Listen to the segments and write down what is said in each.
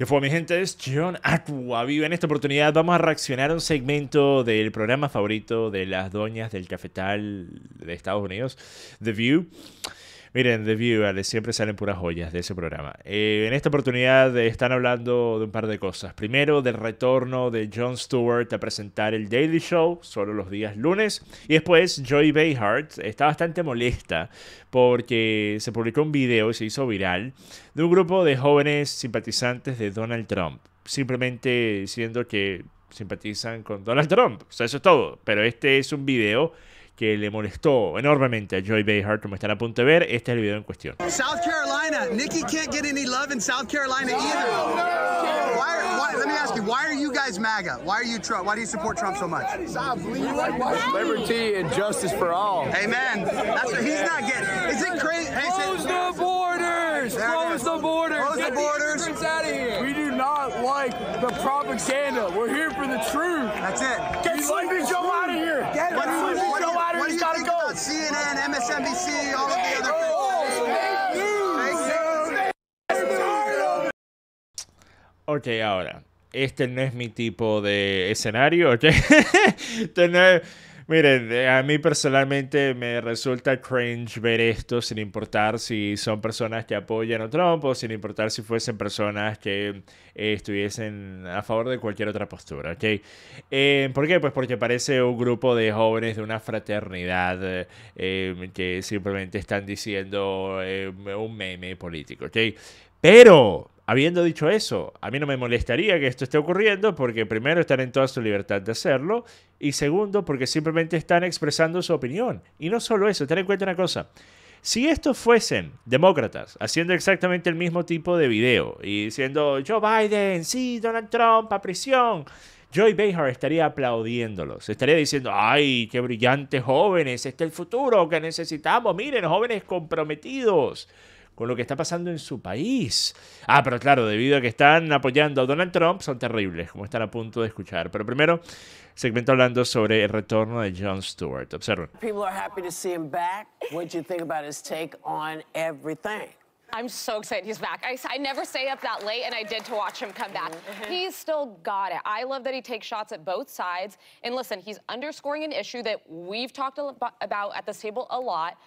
Yo fue mi gente, es John Aqua. en esta oportunidad. Vamos a reaccionar a un segmento del programa favorito de las doñas del cafetal de Estados Unidos, The View. Miren, The View, siempre salen puras joyas de ese programa. Eh, en esta oportunidad están hablando de un par de cosas. Primero, del retorno de Jon Stewart a presentar el Daily Show, solo los días lunes. Y después, Joy Behar está bastante molesta porque se publicó un video y se hizo viral de un grupo de jóvenes simpatizantes de Donald Trump. Simplemente diciendo que simpatizan con Donald Trump. O sea, eso es todo. Pero este es un video que le molestó enormemente a Joy Behar, como están a punto de ver, este es el video en cuestión. South Carolina, Nikki can't get any love in South Carolina either. Why are, why, let me ask you, why are you guys MAGA? Why are you Trump? Why do you support Trump so much? Liberty and justice for all. Amen. That's what he's not getting. Is it crazy? Hey, Close the borders. Close the borders. Close the borders. Get the out of here. We do not like the propaganda. We're here for the truth. That's it. Get we Joe ok, ahora, este no es mi tipo de escenario, ok. Este miren, eh, a mí personalmente me resulta cringe ver esto, sin importar si son personas que apoyan a Trump o sin importar si fuesen personas que eh, estuviesen a favor de cualquier otra postura, ¿ok? Eh, ¿Por qué? Pues porque parece un grupo de jóvenes de una fraternidad que simplemente están diciendo un meme político, ¿ok? Pero Habiendo dicho eso, a mí no me molestaría que esto esté ocurriendo porque primero están en toda su libertad de hacerlo y segundo porque simplemente están expresando su opinión. Y no solo eso, ten en cuenta una cosa. Si estos fuesen demócratas haciendo exactamente el mismo tipo de video y diciendo Joe Biden, sí, Donald Trump, a prisión, Joy Behar estaría aplaudiéndolos, estaría diciendo, ay, qué brillantes jóvenes, este es el futuro que necesitamos, miren, jóvenes comprometidos con lo que está pasando en su país. Ah, pero claro, debido a que están apoyando a Donald Trump, son terribles, como están a punto de escuchar. Pero primero, segmento hablando sobre el retorno de Jon Stewart. Observen. People are happy to see him back. What do you think about his take on everything? I'm so excited he's back. I, I, never stay up that late, and I did to watch him come back. Mm-hmm. He's still got it. I love that he takes shots at both sides. And listen, he's underscoring an issue that we've talked about at this table a lot,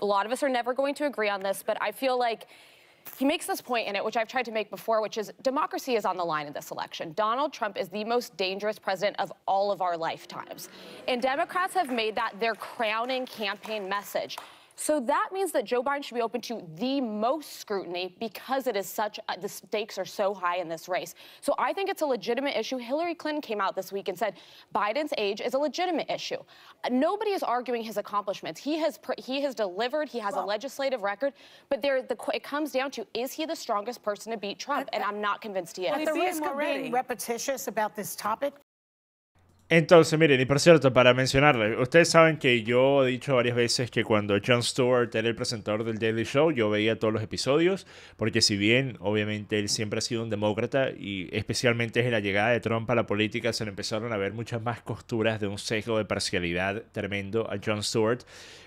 a lot of us are never going to agree on this, but I feel like he makes this point in it, which I've tried to make before, which is democracy is on the line in this election. Donald Trump is the most dangerous president of all of our lifetimes. And Democrats have made that their crowning campaign message. So that means that Joe Biden should be open to the most scrutiny because it is such, the stakes are so high in this race. So I think it's a legitimate issue. Hillary Clinton came out this week and said Biden's age is a legitimate issue. Nobody is arguing his accomplishments. He has, he has delivered, he has well, a legislative record, but there, the, it comes down to is he the strongest person to beat Trump? And I'm not convinced he is. At the risk of being repetitious about this topic, Entonces, miren, y por cierto, para mencionarle, ustedes saben que yo he dicho varias veces que cuando Jon Stewart era el presentador del Daily Show, yo veía todos los episodios, porque si bien obviamente él siempre ha sido un demócrata y especialmente desde la llegada de Trump a la política se le empezaron a ver muchas más costuras de un sesgo de parcialidad tremendo a Jon Stewart,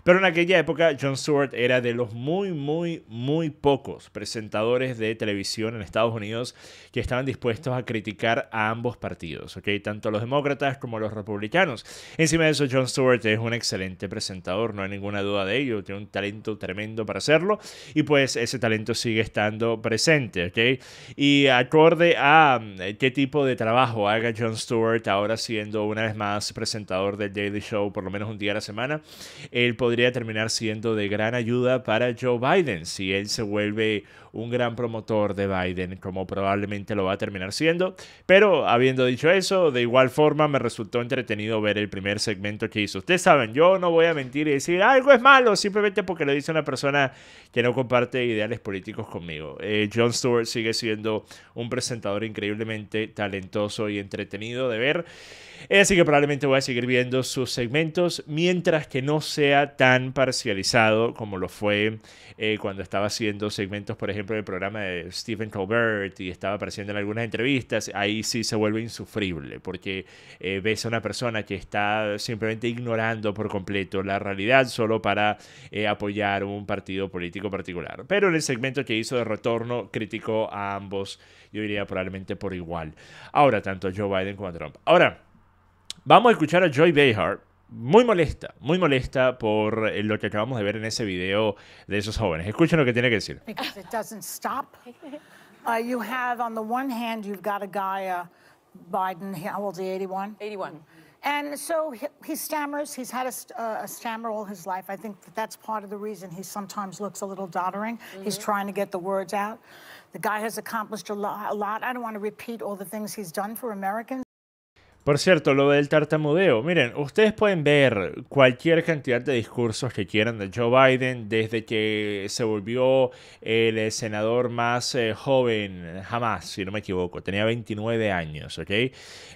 pero en aquella época Jon Stewart era de los muy, muy, muy pocos presentadores de televisión en Estados Unidos que estaban dispuestos a criticar a ambos partidos, ¿ok? Tanto a los demócratas como los republicanos. Encima de eso, John Stewart es un excelente presentador, no hay ninguna duda de ello, tiene un talento tremendo para hacerlo y pues ese talento sigue estando presente, ¿ok? Y acorde a mm, qué tipo de trabajo haga John Stewart ahora siendo una vez más presentador del Daily Show por lo menos un día a la semana, él podría terminar siendo de gran ayuda para Joe Biden si él se vuelve un gran promotor de Biden como probablemente lo va a terminar siendo. Pero habiendo dicho eso, de igual forma me resulta entretenido ver el primer segmento que hizo. Ustedes saben, yo no voy a mentir y decir algo es malo simplemente porque lo dice una persona que no comparte ideales políticos conmigo. Eh, Jon John Stewart sigue siendo un presentador increíblemente talentoso y entretenido de ver. Así que probablemente voy a seguir viendo sus segmentos mientras que no sea tan parcializado como lo fue eh, cuando estaba haciendo segmentos, por ejemplo, del programa de Stephen Colbert y estaba apareciendo en algunas entrevistas. Ahí sí se vuelve insufrible porque eh, es una persona que está simplemente ignorando por completo la realidad solo para eh, apoyar un partido político particular. Pero en el segmento que hizo de retorno criticó a ambos, yo diría probablemente por igual. Ahora, tanto Joe Biden como Trump. Ahora, vamos a escuchar a Joy Behar muy molesta, muy molesta por eh, lo que acabamos de ver en ese video de esos jóvenes. Escuchen lo que tiene que decir. Because it doesn't stop. Uh, you have on the one hand you've got a guy uh, Biden, how old is he, 81? 81. And so he, he stammers. He's had a, uh, a, stammer all his life. I think that that's part of the reason he sometimes looks a little doddering. Mm -hmm. He's mm-hmm. trying to get the words out. The guy has accomplished a, lo a lot. I don't want to repeat all the things he's done for Americans. Por cierto, lo del tartamudeo. Miren, ustedes pueden ver cualquier cantidad de discursos que quieran de Joe Biden desde que se volvió el eh, senador más eh, joven jamás, si no me equivoco. Tenía 29 años, ¿ok?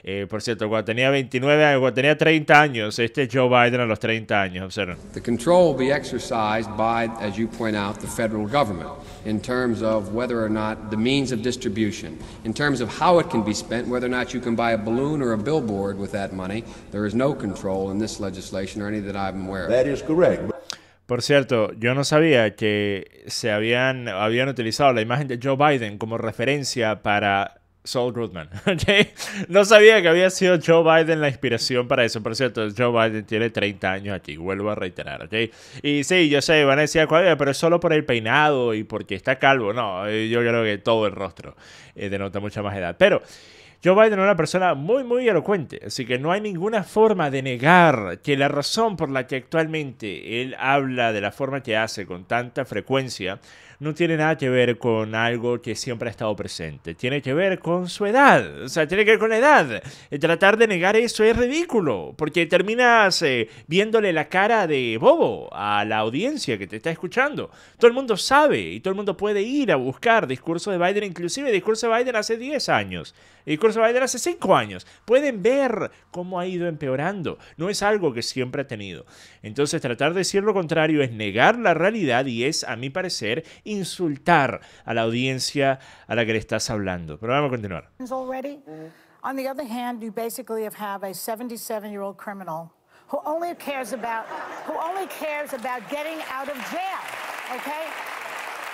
Eh, por cierto, cuando tenía 29 años, cuando tenía 30 años, este Joe Biden a los 30 años, observen. The control will be exercised by, as you point out, the federal government in terms of whether or not the means of distribution, in terms of how it can be spent, whether or not you can buy a balloon or a por cierto, yo no sabía que se habían, habían utilizado la imagen de Joe Biden como referencia para Saul Goodman. No sabía que había sido Joe Biden la inspiración para eso. Por cierto, Joe Biden tiene 30 años aquí, vuelvo a reiterar. ¿okay? Y sí, yo sé, van a decir, pero es solo por el peinado y porque está calvo. No, eh, yo creo que todo el rostro eh, denota mucha más edad. Pero Joe Biden era una persona muy, muy elocuente, así que no hay ninguna forma de negar que la razón por la que actualmente él habla de la forma que hace con tanta frecuencia no tiene nada que ver con algo que siempre ha estado presente. Tiene que ver con su edad. O sea, tiene que ver con la edad. Eh, tratar de negar eso es ridículo. Porque terminas eh, viéndole la cara de bobo a la audiencia que te está escuchando. Todo el mundo sabe y todo el mundo puede ir a buscar discurso de Biden, inclusive discurso de Biden hace 10 años. discurso de Biden hace 5 años. Pueden ver cómo ha ido empeorando. No es algo que siempre ha tenido. Entonces tratar de decir lo contrario es negar la realidad y es, a mi parecer, insultar a la audiencia a la que le estás hablando. Pero vamos a continuar. Already? On the other hand, you basically have a 77-year-old criminal who only cares about who only cares about getting out of jail. Okay?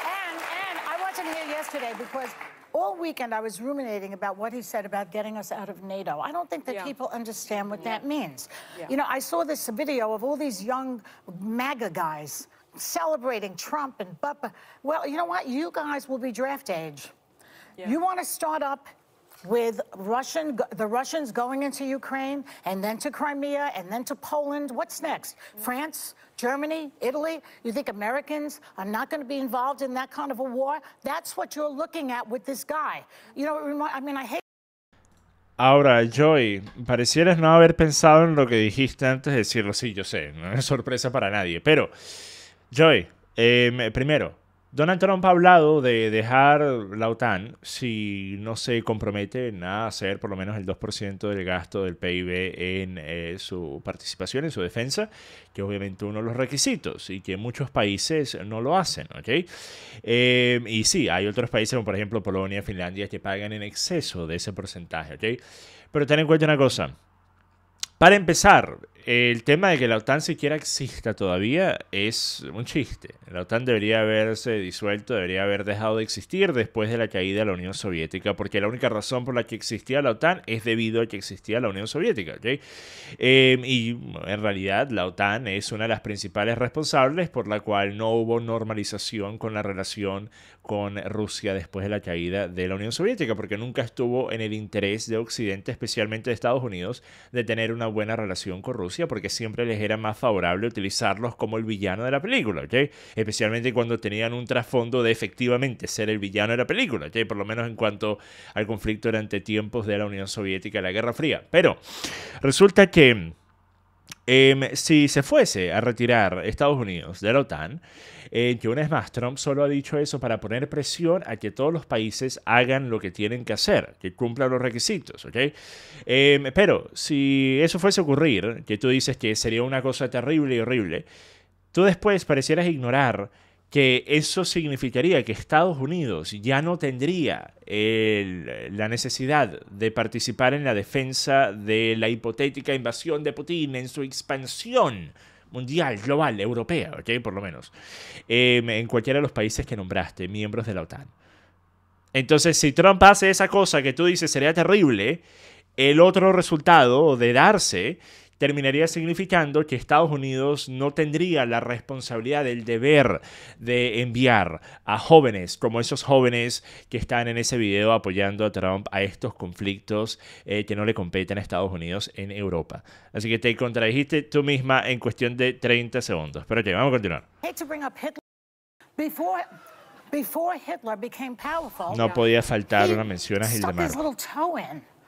And and I wasn't here yesterday because all weekend I was ruminating about what he said about getting us out of NATO. I don't think that yeah. people understand what yeah. that means. Yeah. You know, I saw this video of all these young MAGA guys celebrating Trump and Bubba. well, you know what? You guys will be draft age. Yeah. You want to start up with Russian, the Russians going into Ukraine and then to Crimea and then to Poland. What's next? Mm. France, Germany, Italy? You think Americans are not going to be involved in that kind of a war? That's what you're looking at with this guy. You know, I mean, I hate. Ahora, Joy, parecieras no haber pensado en lo que dijiste antes de decirlo. Sí, yo sé, no es sorpresa para nadie, pero. Joy, eh, primero, Donald Trump ha hablado de dejar la OTAN si no se compromete a hacer por lo menos el 2% del gasto del PIB en eh, su participación, en su defensa, que obviamente uno de los requisitos y que muchos países no lo hacen, ¿ok? Eh, y sí, hay otros países como por ejemplo Polonia, Finlandia, que pagan en exceso de ese porcentaje, ¿ok? Pero ten en cuenta una cosa. Para empezar, el tema de que la OTAN siquiera exista todavía es un chiste. La OTAN debería haberse disuelto, debería haber dejado de existir después de la caída de la Unión Soviética, porque la única razón por la que existía la OTAN es debido a que existía la Unión Soviética. ¿okay? Em, y en realidad la OTAN es una de las principales responsables por la cual no hubo normalización con la relación con Rusia después de la caída de la Unión Soviética, porque nunca estuvo en el interés de Occidente, especialmente de Estados Unidos, de tener una buena relación con Rusia porque siempre les era más favorable utilizarlos como el villano de la película, ¿ok? Especialmente cuando tenían un trasfondo de efectivamente ser el villano de la película, ¿ok? Por lo menos en cuanto al conflicto durante tiempos de la Unión Soviética y la Guerra Fría. Pero resulta que Em, si se fuese a retirar Estados Unidos de la OTAN, eh, que una vez más Trump solo ha dicho eso para poner presión a que todos los países hagan lo que tienen que hacer, que cumplan los requisitos, ¿ok? Em, pero si eso fuese a ocurrir, que tú dices que sería una cosa terrible y horrible, tú después parecieras ignorar que eso significaría que Estados Unidos ya no tendría la necesidad de participar en la defensa de la hipotética invasión de Putin en su expansión mundial, global, europea, ¿ok? Por lo menos, em, en cualquiera de los países que nombraste, miembros de la OTAN. Entonces, si Trump hace esa cosa que tú dices sería terrible, el otro resultado de darse terminaría significando que Estados Unidos no tendría la responsabilidad, el deber de enviar a jóvenes como esos jóvenes que están en ese video apoyando a Trump a estos conflictos eh, que no le competen a Estados Unidos en Europa. Así que te contradijiste tú misma en cuestión de 30 segundos. Pero ok, vamos a continuar. No podía faltar una mención a Hitler.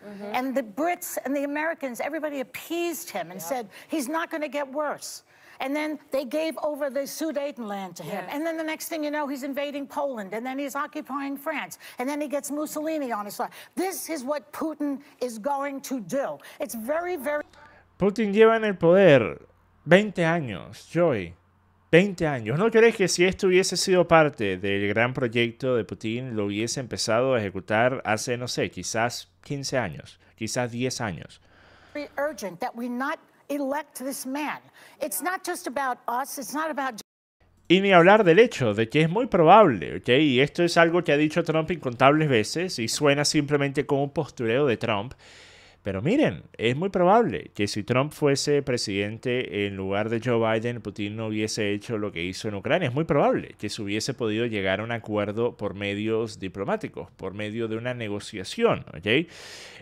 -hmm. And the Brits and the Americans, everybody appeased him and yep. said, he's not going to get worse. And then they gave over the Sudetenland to him. Yeah. And then the next thing you know, he's invading Poland. And then he's occupying France. And then he gets Mussolini on his side. This is what Putin is going to do. It's very, very. Putin lleva en el poder 20 años, Joy. 20 años. ¿No crees que si esto hubiese sido parte del gran proyecto de Putin, lo hubiese empezado a ejecutar hace, no sé, quizás 15 años, quizás 10 años? Y ni hablar del hecho de que es muy probable, ¿ok? Y esto es algo que ha dicho Trump incontables veces y suena simplemente como un postureo de Trump, pero miren, es muy probable que si Trump fuese presidente en lugar de Joe Biden, Putin no hubiese hecho lo que hizo en Ucrania. Es muy probable que se hubiese podido llegar a un acuerdo por medios diplomáticos, por medio de una negociación.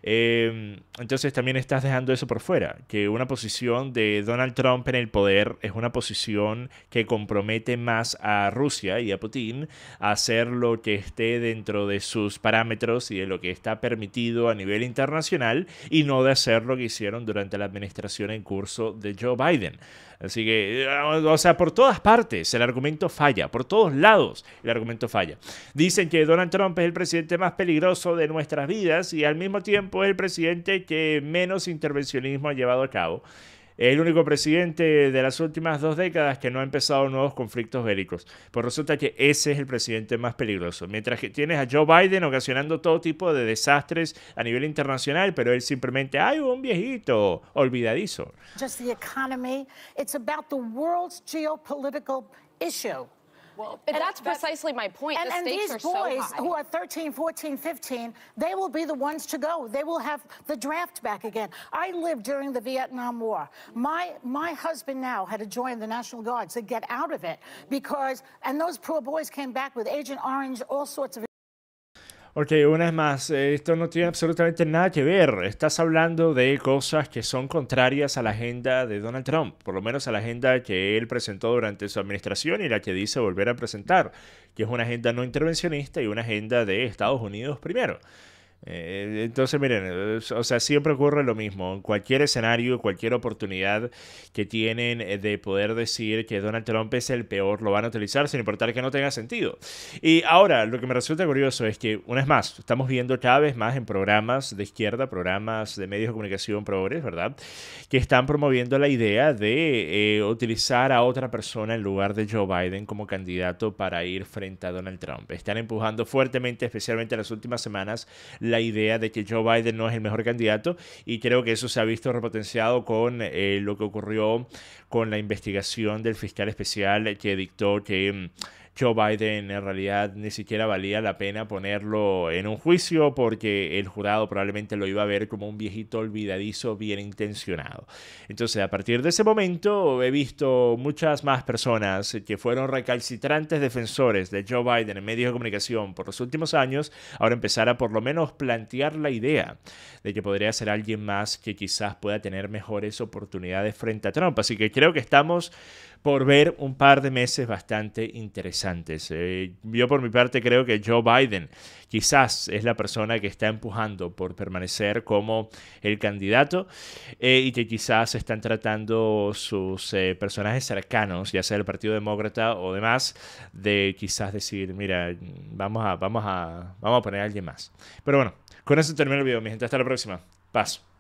Em, entonces también estás dejando eso por fuera, que una posición de Donald Trump en el poder es una posición que compromete más a Rusia y a Putin a hacer lo que esté dentro de sus parámetros y de lo que está permitido a nivel internacional y no de hacer lo que hicieron durante la administración en curso de Joe Biden. Así que, eh, o sea, por todas partes el argumento falla, por todos lados el argumento falla. Dicen que Donald Trump es el presidente más peligroso de nuestras vidas y al mismo tiempo es el presidente que menos intervencionismo ha llevado a cabo el único presidente de las últimas dos décadas que no ha empezado nuevos conflictos bélicos. Pues resulta que ese es el presidente más peligroso. Mientras que tienes a Joe Biden ocasionando todo tipo de desastres a nivel internacional, pero él simplemente, ay, un viejito, olvidadizo. Just the economy, it's about the world's geopolitical Well, and that's, that's precisely my point. And, the and these boys so who are 13, 14, 15, they will be the ones to go. They will have the draft back again. I lived during the Vietnam War. My my husband now had to join the National Guard to get out of it because and those poor boys came back with Agent Orange, all sorts of Ok, una vez más, eh, esto no tiene absolutamente nada que ver. Estás hablando de cosas que son contrarias a la agenda de Donald Trump, por lo menos a la agenda que él presentó durante su administración y la que dice volver a presentar, que es una agenda no intervencionista y una agenda de Estados Unidos primero. Eh, entonces, miren, o sea, siempre ocurre lo mismo. En cualquier escenario, cualquier oportunidad que tienen eh, de poder decir que Donald Trump es el peor, lo van a utilizar sin importar que no tenga sentido. Y ahora, lo que me resulta curioso es que, una vez más, estamos viendo cada vez más en programas de izquierda, programas de medios de comunicación progres, ¿verdad? Que están promoviendo la idea de eh, utilizar a otra persona en lugar de Joe Biden como candidato para ir frente a Donald Trump. Están empujando fuertemente, especialmente en las últimas semanas, la idea de que Joe Biden no es el mejor candidato y creo que eso se ha visto repotenciado con eh, lo que ocurrió con la investigación del fiscal especial que dictó que mm, Joe Biden en realidad ni siquiera valía la pena ponerlo en un juicio porque el jurado probablemente lo iba a ver como un viejito olvidadizo bien intencionado. Entonces, a partir de ese momento he visto muchas más personas que fueron recalcitrantes defensores de Joe Biden en medios de comunicación por los últimos años, ahora empezar a por lo menos plantear la idea de que podría ser alguien más que quizás pueda tener mejores oportunidades frente a Trump. Así que creo que estamos por ver un par de meses bastante interesantes. Eh, yo por mi parte creo que Joe Biden quizás es la persona que está empujando por permanecer como el candidato eh, y que quizás están tratando sus eh, personajes cercanos, ya sea el Partido Demócrata o demás, de quizás decir, mira, vamos a, vamos a, vamos a poner a alguien más. Pero bueno, con eso termino el video, mi gente. Hasta la próxima. Paso.